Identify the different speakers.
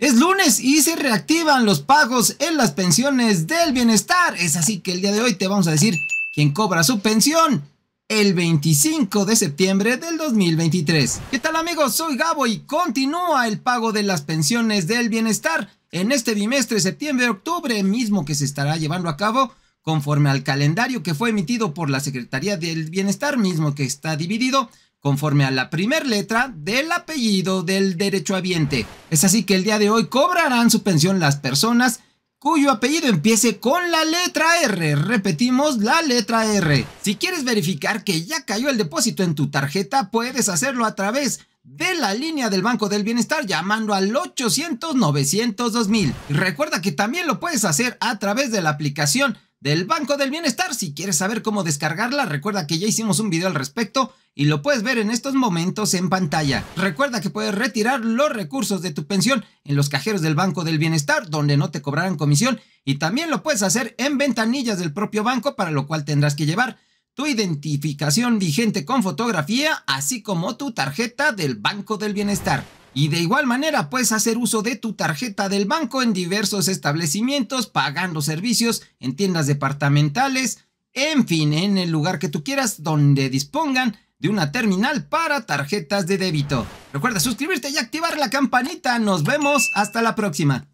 Speaker 1: Es lunes y se reactivan los pagos en las pensiones del bienestar. Es así que el día de hoy te vamos a decir quién cobra su pensión el 25 de septiembre del 2023. ¿Qué tal amigos? Soy Gabo y continúa el pago de las pensiones del bienestar en este bimestre septiembre-octubre mismo que se estará llevando a cabo conforme al calendario que fue emitido por la Secretaría del Bienestar, mismo que está dividido conforme a la primera letra del apellido del derechohabiente. Es así que el día de hoy cobrarán su pensión las personas cuyo apellido empiece con la letra R. Repetimos, la letra R. Si quieres verificar que ya cayó el depósito en tu tarjeta, puedes hacerlo a través de la línea del Banco del Bienestar llamando al 800 900 2000. recuerda que también lo puedes hacer a través de la aplicación del Banco del Bienestar. Si quieres saber cómo descargarla, recuerda que ya hicimos un video al respecto y lo puedes ver en estos momentos en pantalla. Recuerda que puedes retirar los recursos de tu pensión en los cajeros del Banco del Bienestar, donde no te cobrarán comisión, y también lo puedes hacer en ventanillas del propio banco, para lo cual tendrás que llevar tu identificación vigente con fotografía, así como tu tarjeta del Banco del Bienestar. Y de igual manera puedes hacer uso de tu tarjeta del banco en diversos establecimientos, pagando servicios en tiendas departamentales, en fin, en el lugar que tú quieras donde dispongan de una terminal para tarjetas de débito. Recuerda suscribirte y activar la campanita. Nos vemos hasta la próxima.